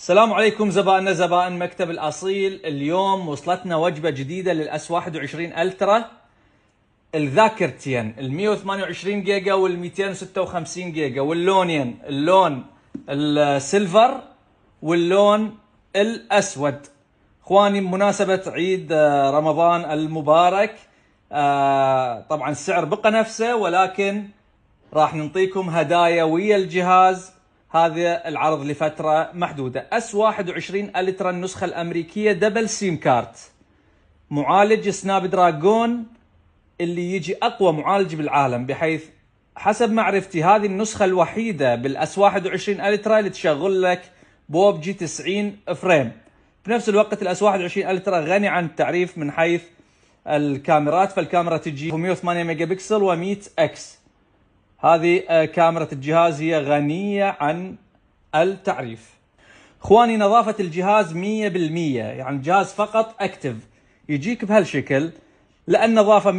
السلام عليكم زبائننا زبائن مكتب الأصيل اليوم وصلتنا وجبة جديدة للأس 21 ألترا الذاكرتين ال 128 جيجا وال 256 جيجا واللونين اللون السيلفر واللون الأسود اخواني بمناسبة عيد آه، رمضان المبارك آه، طبعا السعر بقى نفسه ولكن راح نعطيكم هدايا ويا الجهاز هذا العرض لفتره محدوده اس 21 الترا النسخه الامريكيه دبل سيم كارت معالج سناب دراجون اللي يجي اقوى معالج بالعالم بحيث حسب معرفتي هذه النسخه الوحيده بالاس 21 الترا اللي تشغل لك بوب جي 90 فريم بنفس الوقت الاس 21 الترا غني عن التعريف من حيث الكاميرات فالكاميرا تجي 108 ميجا بكسل و100 اكس هذه آه، كاميرا الجهاز هي غنية عن التعريف اخواني نظافة الجهاز 100% يعني الجهاز فقط اكتف يجيك بهالشكل لان نظافة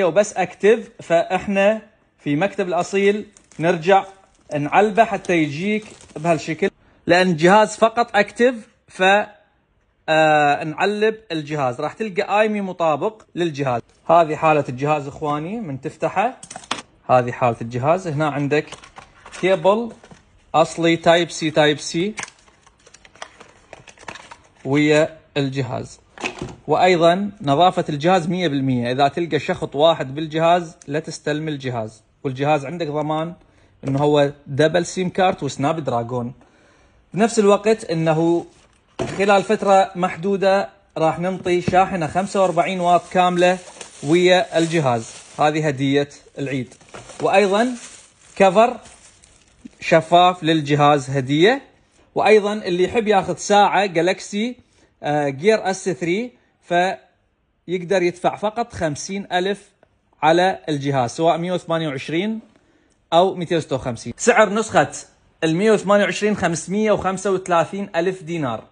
100% وبس اكتف فاحنا في مكتب الاصيل نرجع نعلبه حتى يجيك بهالشكل لان الجهاز فقط اكتف ف آه نعلب الجهاز راح تلقى ايمي مطابق للجهاز هذه حالة الجهاز اخواني من تفتحه هذه حاله الجهاز هنا عندك كيبل اصلي تايب سي تايب سي ويا الجهاز وايضا نظافه الجهاز 100% اذا تلقى شخط واحد بالجهاز لا تستلم الجهاز والجهاز عندك ضمان انه هو دبل سيم كارت وسناب دراجون بنفس الوقت انه خلال فتره محدوده راح ننطي شاحنه 45 واط كامله ويا الجهاز هذه هديه العيد وايضا كفر شفاف للجهاز هديه وايضا اللي يحب ياخذ ساعه جالكسي جير اس 3 فيقدر يدفع فقط 50 ألف على الجهاز سواء 128 او 256 سعر نسخه ال 128 535 ألف دينار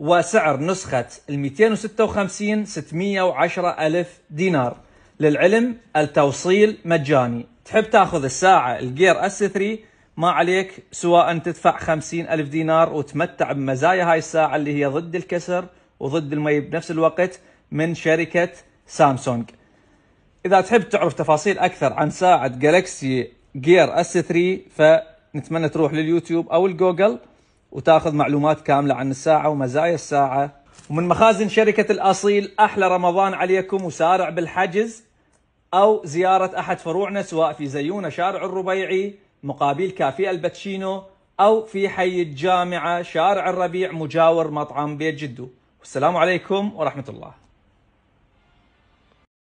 وسعر نسخة ال 256 610 ألف دينار للعلم التوصيل مجاني تحب تاخذ الساعة الجير اس 3 ما عليك سواء تدفع خمسين ألف دينار وتمتع بمزايا هاي الساعة اللي هي ضد الكسر وضد المي بنفس الوقت من شركة سامسونج إذا تحب تعرف تفاصيل أكثر عن ساعة جالكسي جير اس 3 فنتمنى تروح لليوتيوب أو الجوجل وتاخذ معلومات كاملة عن الساعة ومزايا الساعة ومن مخازن شركة الأصيل أحلى رمضان عليكم وسارع بالحجز أو زيارة أحد فروعنا سواء في زيونة شارع الربيعي مقابل كافي الباتشينو أو في حي الجامعة شارع الربيع مجاور مطعم بيت جدو والسلام عليكم ورحمة الله